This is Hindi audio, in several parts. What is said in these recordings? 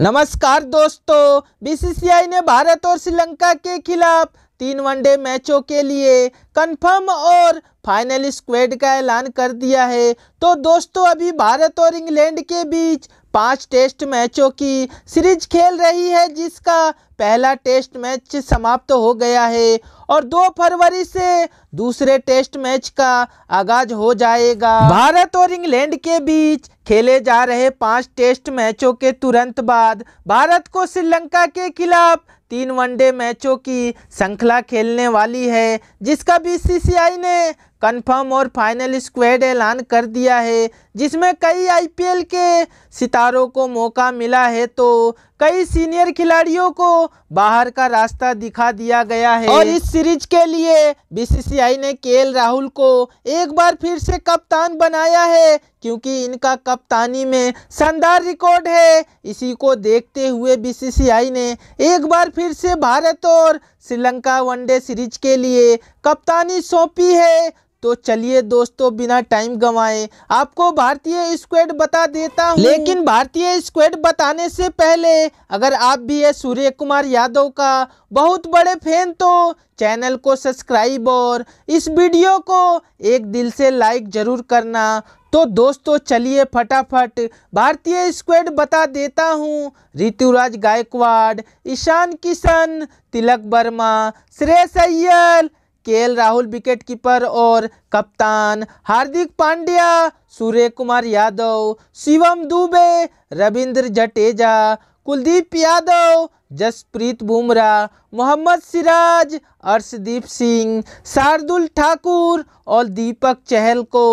नमस्कार दोस्तों बीसीसीआई ने भारत और श्रीलंका के खिलाफ तीन वनडे मैचों के लिए कंफर्म और फाइनल स्क्वेड का ऐलान कर दिया है तो दोस्तों अभी भारत और इंग्लैंड के बीच पांच टेस्ट मैचों की सीरीज खेल रही है जिसका पहला टेस्ट मैच समाप्त तो हो गया है और 2 फरवरी से दूसरे टेस्ट मैच का आगाज हो जाएगा भारत और इंग्लैंड के बीच खेले जा रहे पांच टेस्ट मैचों के तुरंत बाद भारत को श्रीलंका के खिलाफ तीन वनडे मैचों की श्रृंखला खेलने वाली है जिसका बीसीसीआई ने कंफर्म और फाइनल स्क्वेड ऐलान कर दिया है जिसमें कई आईपीएल के सितारों को मौका मिला है तो कई सीनियर खिलाड़ियों को बाहर का रास्ता दिखा दिया गया है और इस सीरीज के लिए बीसीसीआई ने केएल राहुल को एक बार फिर से कप्तान बनाया है क्योंकि इनका कप्तानी में शानदार रिकॉर्ड है इसी को देखते हुए बीसीसीआई ने एक बार फिर से भारत और श्रीलंका वनडे सीरीज के लिए कप्तानी सौंपी है तो चलिए दोस्तों बिना टाइम गंवाए आपको भारतीय स्क्वेड बता देता हूँ लेकिन भारतीय स्क्वेड बताने से पहले अगर आप भी है सूर्य कुमार यादव का बहुत बड़े फैन तो चैनल को सब्सक्राइब और इस वीडियो को एक दिल से लाइक जरूर करना तो दोस्तों चलिए फटाफट भारतीय स्क्वेड बता देता हूँ Rituraj Gaekwad Ishan Kishan Tilak Varma Shreyas Iyer KL Rahul wicket keeper और कप्तान हार्दिक पांड्या सूर्य कुमार यादव शिवम दुबे रविंद्र जडेजा कुलदीप यादव जसप्रीत बुमराह मोहम्मद सिराज अर्शदीप सिंह शार्दुल ठाकुर और दीपक चहल को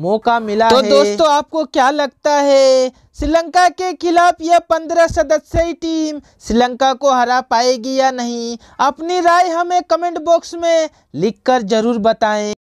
मौका मिला तो है। दोस्तों आपको क्या लगता है श्रीलंका के खिलाफ यह पंद्रह सदस्यीय टीम श्रीलंका को हरा पाएगी या नहीं अपनी राय हमें कमेंट बॉक्स में लिखकर जरूर बताएं